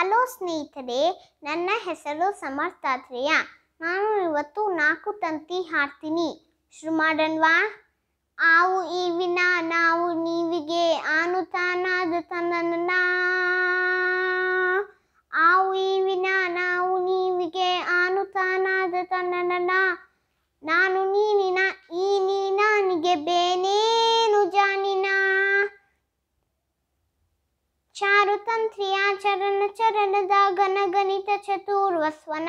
hello ಸ್ನೇಹಿತರೆ ನನ್ನ ಹೆಸರು ಸಮರ್ಥಾತ್ರೇಯ ನಾನು ಇವತ್ತು ನಾಲ್ಕು ತಂತಿ ಹಾಡ್ತೀನಿ ಶುರು ಮಾಡೋಣವಾ ಆವು ವಿನ ನಾವು ನೀವಿಗೆ ಆನು ತಾನಾದ ತನ್ನ ಮರುತಂತ್ರಿಯ ಚರಣ ಚರಣದ ಗಣಗಣಿತ ಚತುರ್ವಸ್ವನ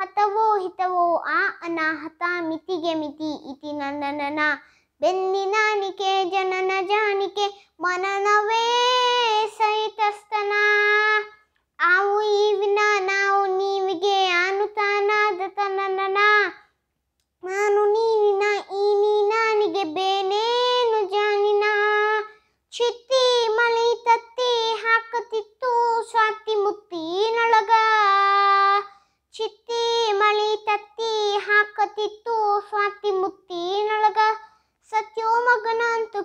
ಹತವೋ ಹಿತವೋ ಆ ಅನಾಹತ ಮಿತಿಗೆ ಮಿತಿ ಇತಿ ನನ್ನ ನಿಕೆ ಜ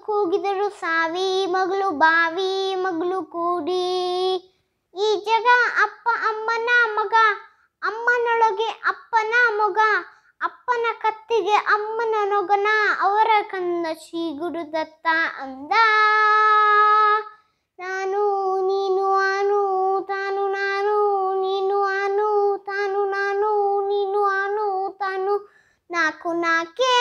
ಕೂಗಿದರು ಸಾವಿ ಮಗಳು ಬಾವಿ ಮಗಳು ಕೂಡಿ ಈ ಜಗ ಅಪ್ಪ ಅಮ್ಮನ ಮಗ ಅಮ್ಮನೊಳಗೆ ಅಪ್ಪನ ಮಗ ಅಪ್ಪನ ಕತ್ತಿಗೆ ಅಮ್ಮನ ನೊಗನ ಅವರ ಕಂದ ಶ್ರೀ ಗುರುದತ್ತ ಅಂದ ನಾನು ನೀನು ಆನು ತಾನು ನಾನು ನೀನು ಆನು ತಾನು ನಾನು ನೀನು ಆನು ತಾನು ನಾಕು ನಾಕೆ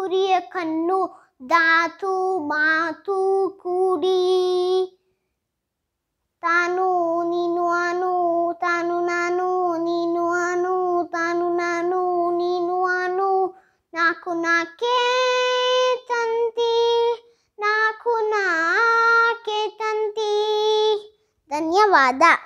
ಹುರಿಯ ಕಣ್ಣು ಧಾತು ಮಾತು ಕೂಡಿ ತಾನು ನೀನು ಅನು ತಾನು ನಾನು ನೀನು ಅನು ತಾನು ನಾನು ನೀನು ಅನು ನಾಕು ನಾಕೆ ತಂತಿ ನಾಕು ನಾಕೆ ತಂತಿ ಧನ್ಯವಾದ